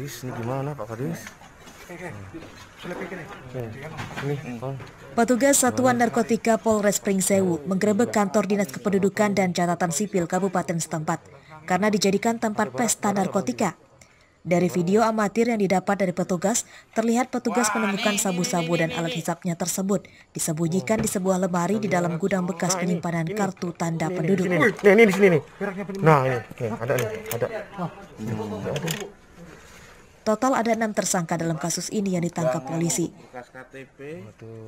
Kadis, ini gimana Pak Kadis? Petugas Satuan Narkotika Polres Pringsewu menggerebek kantor Dinas Kependudukan dan Catatan Sipil Kabupaten setempat karena dijadikan tempat pesta narkotika. Dari video amatir yang didapat dari petugas, terlihat petugas menemukan sabu-sabu dan alat hisapnya tersebut disembunyikan di sebuah lemari di dalam gudang bekas nah, penyimpanan kartu tanda penduduk. Ini, ini, di sini nih. Nah, ini, ada nih, ada. ada. Nah, Total ada enam tersangka dalam kasus ini yang ditangkap polisi.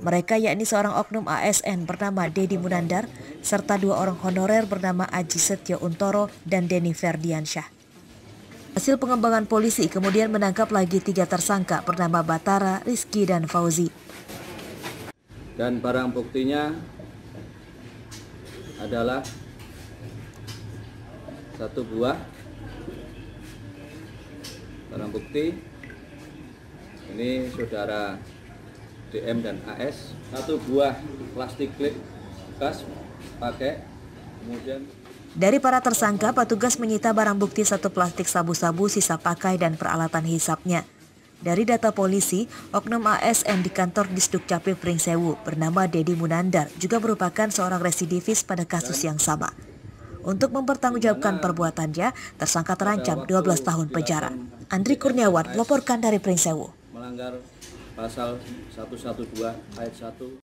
Mereka yakni seorang oknum ASN bernama Dedi Munandar, serta dua orang honorer bernama Aji Setyo Untoro dan Denny Ferdiansyah. Hasil pengembangan polisi kemudian menangkap lagi tiga tersangka bernama Batara, Rizky, dan Fauzi. Dan barang buktinya adalah satu buah barang bukti ini saudara DM dan AS satu buah plastik klip bekas pakai kemudian dari para tersangka, petugas menyita barang bukti satu plastik sabu-sabu sisa pakai dan peralatan hisapnya. Dari data polisi, oknum ASN di kantor Disduk Capil Pringsewu bernama Dedi Munandar juga merupakan seorang residivis pada kasus yang sama. Untuk mempertanggungjawabkan perbuatannya, tersangka terancam 12 tahun penjara. Andri Kurniawan melaporkan dari Pringsewu.